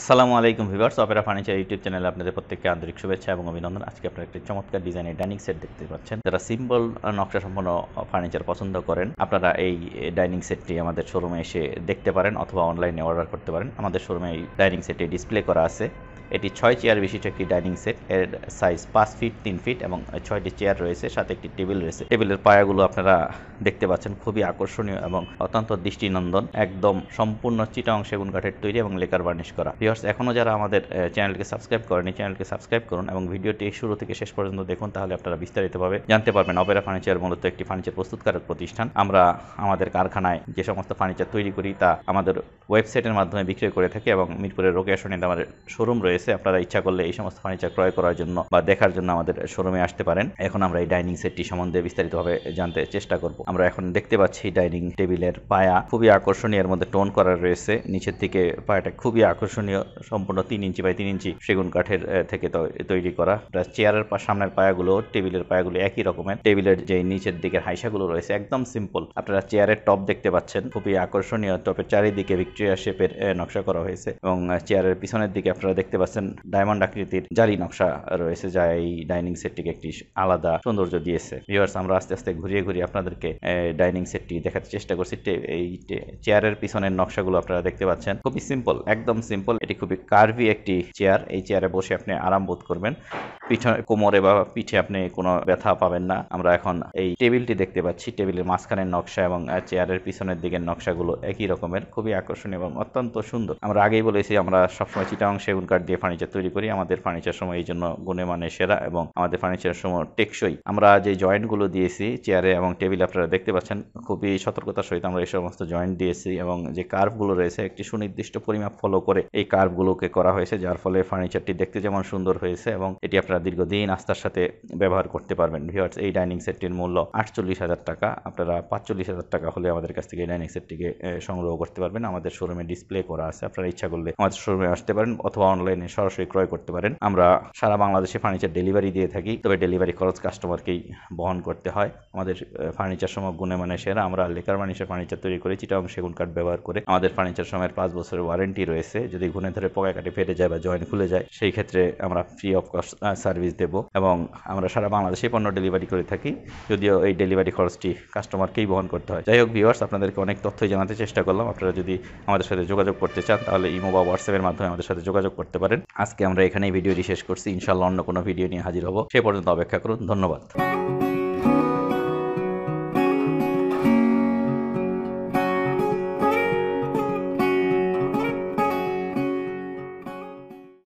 আসসালামু আলাইকুম viewers Opera furniture YouTube চ্যানেলে আপনাদের প্রত্যেককে আন্তরিক শুভেচ্ছা এবং অভিনন্দন আজকে আপনারা একটি চমৎকার ডিজাইনের ডাইনিং সেট দেখতে পাচ্ছেন যারা সিম্পল নকশা সম্পন্ন ফার্নিচার পছন্দ করেন আপনারা এই ডাইনিং সেটটি আমাদের শোরুমে এসে দেখতে পারেন অথবা অনলাইনে অর্ডার করতে পারেন আমাদের শোরুমে এই ডাইনিং সেটটি ডিসপ্লে করা আছে এটি ছয় চেয়ার বিশিষ্ট একটি ডাইনিং সেট এর সাইজ পাঁচ ফিট তিন ফিট এবং ছয়টি চেয়ার রয়েছে সাথে একটি টেবিল রয়েছে টেবিলের পায়াগুলো আপনারা দেখতে পাচ্ছেন খুবই আকর্ষণীয় এবং অত্যন্ত দৃষ্টিনন্দন একদম সম্পূর্ণ চিটাং সেগুন কাঠের তৈরি এবং লেকার বার্নিশ করা ভিওর্স এখনও যারা আমাদের চ্যানেলকে সাবস্ক্রাইব করেনি চ্যানেলকে সাবস্ক্রাইব করুন এবং ভিডিওটি শুরু থেকে শেষ পর্যন্ত দেখুন তাহলে আপনারা বিস্তারিতভাবে জানতে পারবেন অপেরা ফার্নিচার মূলত একটি ফার্নিচার প্রস্তুতকারক প্রতিষ্ঠান আমরা আমাদের কারখানায় যে সমস্ত ফার্নিচার তৈরি করি তা আমাদের ওয়েবসাইটের মাধ্যমে বিক্রয় করে থাকি এবং মিরপুরের রোকেয়া আমাদের শোরুম রয়েছে আপনারা ইচ্ছা করলে এই সমস্ত ফার্নিচার ক্রয় করার জন্য বা দেখার জন্য আমাদের শোরুমে আসতে পারেন এখন আমরা এই ডাইনিং সেটটি সম্বন্ধে বিস্তারিতভাবে জানতে চেষ্টা করব আমরা এখন দেখতে পাচ্ছি ডাইনিং টেবিলের পায়া খুবই আকর্ষণীয় এর মধ্যে টোন করা রয়েছে নিচের দিকে পায়াটা খুবই আকর্ষণীয় সম্পূর্ণ তিন ইঞ্চি বাই তিন ইঞ্চি সেগুন কাঠের থেকে তৈরি করা চেয়ারের সামনের পায়াগুলো টেবিলের পায়াগুলো একই রকমের টেবিলের যে নিচের দিকের হাইসাগুলো রয়েছে একদম সিম্পল আপনারা চেয়ারের টপ দেখতে পাচ্ছেন খুবই আকর্ষণীয় টপের চারিদিকে বিক্রি অস্ট্রিয়া শেপের নকশা করা হয়েছে এবং চেয়ারের পিছনের দিকে আপনারা দেখতে পাচ্ছেন ডায়মন্ড আকৃতির জারি নকশা রয়েছে যা এই ডাইনিং সেটটিকে একটি আলাদা সৌন্দর্য দিয়েছে ভিউয়ার্স আমরা আস্তে আস্তে ঘুরিয়ে ঘুরিয়ে আপনাদেরকে ডাইনিং সেটটি দেখাতে চেষ্টা করছি এই চেয়ারের পিছনের নকশাগুলো আপনারা দেখতে পাচ্ছেন খুবই সিম্পল একদম সিম্পল এটি খুবই কার্ভি একটি চেয়ার এই চেয়ারে বসে আপনি আরাম বোধ করবেন পিছনে কোমরে বা পিঠে আপনি কোনো ব্যথা পাবেন না আমরা এখন এই টেবিলটি দেখতে পাচ্ছি টেবিলের মাঝখানের নকশা এবং চেয়ারের পিছনের দিকের নকশাগুলো একই রকমের খুবই আকর্ষণ আকর্ষণীয় এবং অত্যন্ত সুন্দর আমরা আগেই বলেছি আমরা সবসময় চিটাং সেগুন কাঠ দিয়ে ফার্নিচার তৈরি করি আমাদের ফার্নিচার সময় এই জন্য গুণে মানে সেরা এবং আমাদের ফার্নিচার সময় টেকসই আমরা যে জয়েন্টগুলো দিয়েছি চেয়ারে এবং টেবিল আপনারা দেখতে পাচ্ছেন খুবই সতর্কতার সহিত আমরা এই সমস্ত জয়েন্ট দিয়েছি এবং যে কার্ভগুলো রয়েছে একটি সুনির্দিষ্ট পরিমাপ ফলো করে এই কার্ভগুলোকে করা হয়েছে যার ফলে ফার্নিচারটি দেখতে যেমন সুন্দর হয়েছে এবং এটি আপনারা দীর্ঘদিন আস্থার সাথে ব্যবহার করতে পারবেন ভিওয়ার্স এই ডাইনিং সেটটির মূল্য আটচল্লিশ হাজার টাকা আপনারা পাঁচচল্লিশ হাজার টাকা হলে আমাদের কাছ থেকে এই ডাইনিং সেটটিকে সংগ্রহ করতে পারবেন আমাদের আমাদের শোরুমে ডিসপ্লে করা আছে আপনারা ইচ্ছা করলে আমাদের শোরুমে আসতে পারেন অথবা অনলাইনে সরাসরি ক্রয় করতে পারেন আমরা সারা বাংলাদেশে ফার্নিচার ডেলিভারি দিয়ে থাকি তবে ডেলিভারি খরচ কাস্টমারকেই বহন করতে হয় আমাদের ফার্নিচার সময় গুণে মানে সেরা আমরা লেকার মানুষের ফার্নিচার তৈরি করি এবং সেগুন কাঠ ব্যবহার করে আমাদের ফার্নিচার সময়ের পাঁচ বছরের ওয়ারেন্টি রয়েছে যদি গুনে ধরে পকা কাটে ফেটে যায় বা জয়েন্ট খুলে যায় সেই ক্ষেত্রে আমরা ফ্রি অফ কস্ট সার্ভিস দেবো এবং আমরা সারা বাংলাদেশে পণ্য ডেলিভারি করে থাকি যদিও এই ডেলিভারি খরচটি কাস্টমারকেই বহন করতে হয় যাই হোক ভিউয়ার্স আপনাদেরকে অনেক তথ্যই জানাতে চেষ্টা করলাম আপনারা যদি আমাদের সাথে যোগাযোগ করতে চান তাহলে ইমো বা হোয়াটসঅ্যাপের মাধ্যমে আমাদের সাথে যোগাযোগ করতে পারেন আজকে আমরা এখানেই ভিডিওটি শেষ করছি ইনশাল্লাহ অন্য কোনো ভিডিও নিয়ে হাজির হব সে পর্যন্ত অপেক্ষা করুন ধন্যবাদ